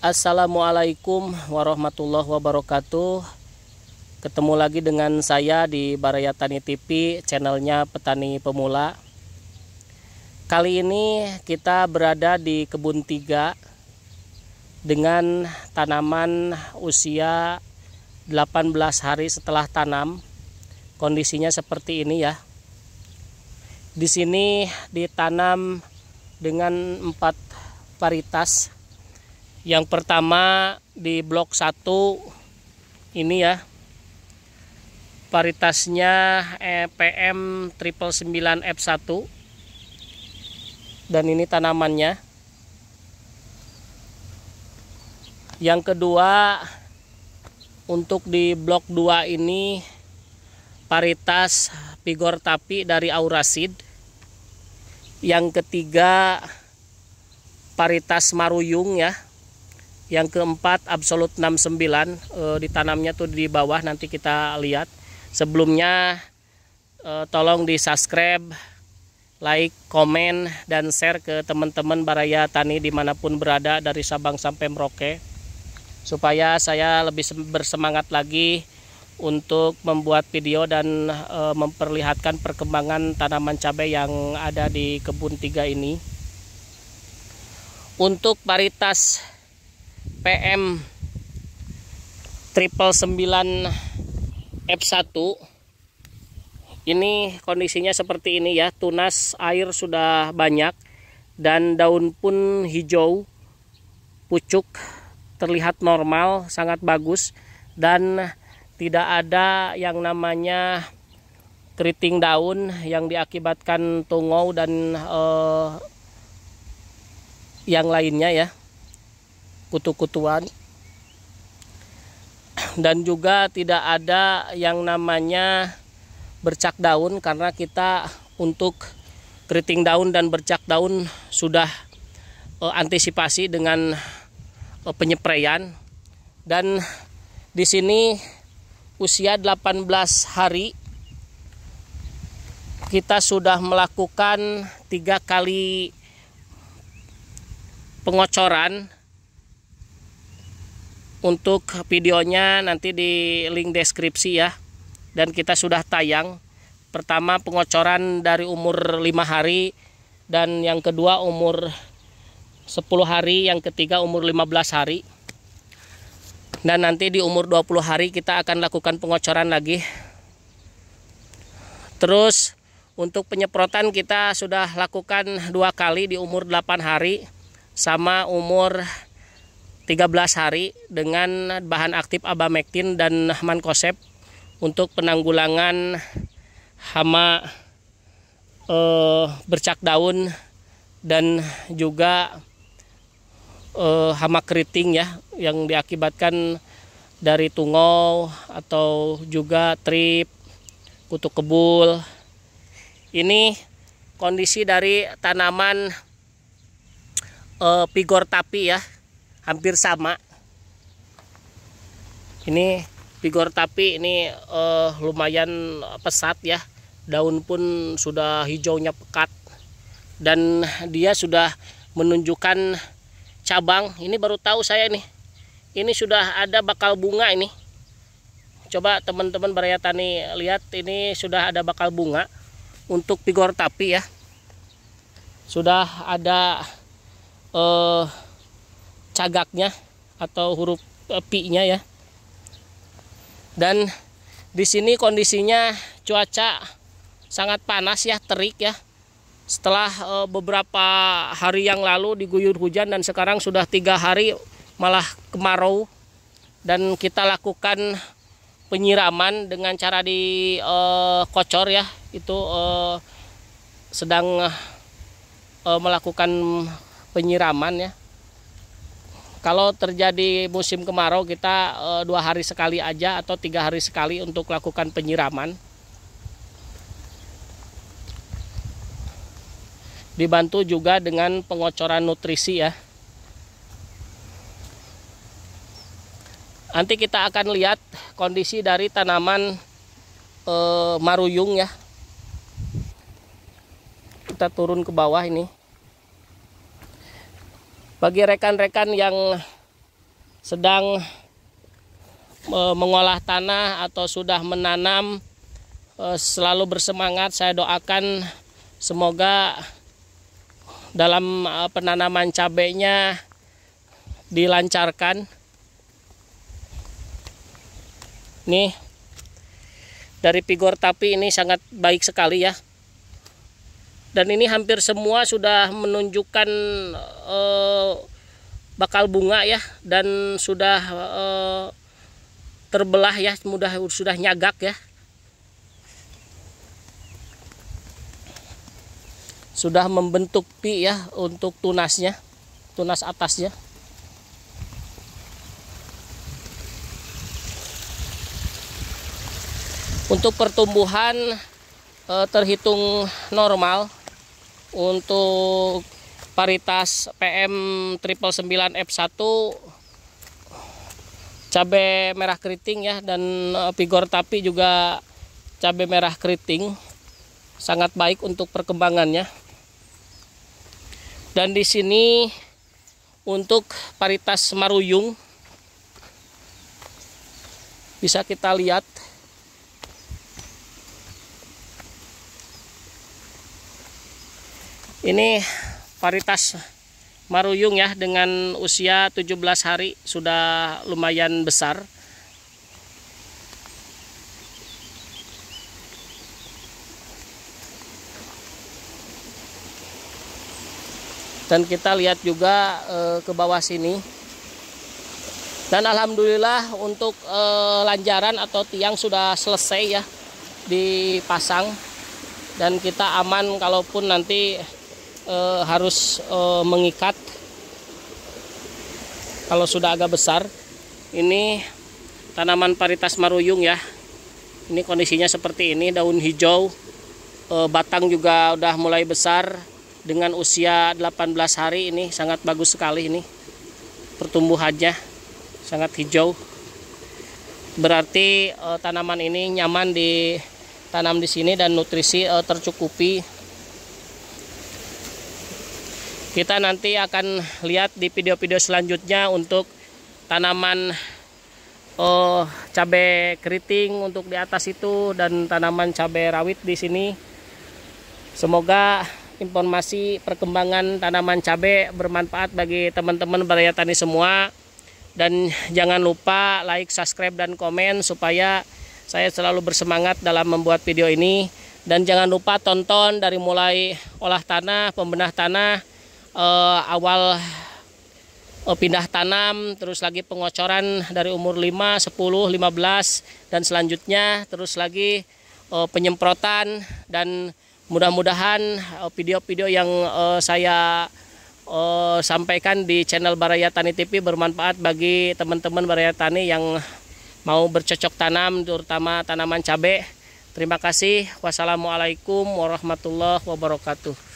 Assalamualaikum warahmatullahi wabarakatuh Ketemu lagi dengan saya di Baraya Tani TV Channelnya Petani Pemula Kali ini kita berada di kebun tiga Dengan tanaman usia 18 hari setelah tanam Kondisinya seperti ini ya di sini ditanam dengan empat varietas yang pertama di blok 1 ini ya. Paritasnya e Triple 9 f 1 Dan ini tanamannya. Yang kedua untuk di blok 2 ini paritas pigor tapi dari Aurasid. Yang ketiga paritas maruyung ya yang keempat Absolut 69 e, eh, ditanamnya tuh di bawah nanti kita lihat. Sebelumnya e, tolong di subscribe, like, komen, dan share ke teman-teman Baraya Tani dimanapun berada dari Sabang sampai Merauke. Supaya saya lebih bersemangat lagi untuk membuat video dan e, memperlihatkan perkembangan tanaman cabai yang ada di kebun tiga ini. Untuk paritas PM triple 9 F1 ini kondisinya seperti ini ya tunas air sudah banyak dan daun pun hijau pucuk terlihat normal sangat bagus dan tidak ada yang namanya keriting daun yang diakibatkan tungau dan eh, yang lainnya ya kutu-kutuan dan juga tidak ada yang namanya bercak daun karena kita untuk keriting daun dan bercak daun sudah eh, antisipasi dengan e, penyepraian dan di sini usia 18 hari kita sudah melakukan tiga kali pengocoran untuk videonya nanti di link deskripsi ya dan kita sudah tayang pertama pengocoran dari umur 5 hari dan yang kedua umur 10 hari yang ketiga umur 15 hari dan nanti di umur 20 hari kita akan lakukan pengocoran lagi terus untuk penyemprotan kita sudah lakukan dua kali di umur 8 hari sama umur 13 hari dengan bahan aktif abamektin dan mankosep untuk penanggulangan hama eh, bercak daun dan juga eh, hama keriting ya yang diakibatkan dari tungau atau juga trip kutu kebul ini kondisi dari tanaman eh, pigor tapi ya hampir sama ini vigor tapi ini uh, lumayan pesat ya daun pun sudah hijaunya pekat dan dia sudah menunjukkan cabang ini baru tahu saya nih ini sudah ada bakal bunga ini coba teman-teman baraya tani lihat ini sudah ada bakal bunga untuk vigor tapi ya sudah ada eh uh, cagaknya atau huruf e, p nya ya. Dan di sini kondisinya cuaca sangat panas ya, terik ya. Setelah uh, beberapa hari yang lalu diguyur hujan dan sekarang sudah tiga hari malah kemarau dan kita lakukan penyiraman dengan cara dikocor e, kocor ya itu uh, sedang uh, melakukan penyiraman ya kalau terjadi musim kemarau kita uh, dua hari sekali aja atau tiga hari sekali untuk lakukan penyiraman. Dibantu juga dengan pengocoran nutrisi ya. Nanti kita akan lihat kondisi dari tanaman uh, maruyung ya. Kita turun ke bawah ini bagi rekan-rekan yang sedang e, mengolah tanah atau sudah menanam e, selalu bersemangat saya doakan semoga dalam e, penanaman cabenya dilancarkan nih dari pigor tapi ini sangat baik sekali ya dan ini hampir semua sudah menunjukkan eh, bakal bunga ya dan sudah eh, terbelah ya mudah sudah nyagak ya sudah membentuk pi ya untuk tunasnya tunas atasnya untuk pertumbuhan eh, terhitung normal untuk paritas PM sembilan F1 cabai merah keriting ya dan eh, vigor tapi juga cabai merah keriting sangat baik untuk perkembangannya dan di sini untuk paritas maruyung bisa kita lihat ini varietas maruyung ya dengan usia 17 hari sudah lumayan besar dan kita lihat juga e, ke bawah sini dan alhamdulillah untuk e, lanjaran atau tiang sudah selesai ya dipasang dan kita aman kalaupun nanti Eh, harus eh, mengikat kalau sudah agak besar ini tanaman paritas maruyung ya ini kondisinya seperti ini daun hijau e, batang juga udah mulai besar dengan usia 18 hari ini sangat bagus sekali ini pertumbuhannya sangat hijau berarti e, tanaman ini nyaman ditanam di sini dan nutrisi e, tercukupi kita nanti akan lihat di video-video selanjutnya untuk tanaman oh, cabai keriting untuk di atas itu dan tanaman cabai rawit di sini. Semoga informasi perkembangan tanaman cabai bermanfaat bagi teman-teman baraya tani semua. Dan jangan lupa like, subscribe, dan komen supaya saya selalu bersemangat dalam membuat video ini dan jangan lupa tonton dari mulai olah tanah, pembenah tanah, uh, awal uh, pindah tanam, terus lagi pengocoran dari umur 5, 10, 15 dan selanjutnya terus lagi uh, penyemprotan dan mudah-mudahan video-video yang uh, saya uh, sampaikan di channel Baraya Tani TV bermanfaat bagi teman-teman Baraya Tani yang mau bercocok tanam terutama tanaman cabai. Terima kasih. Wassalamualaikum warahmatullahi wabarakatuh.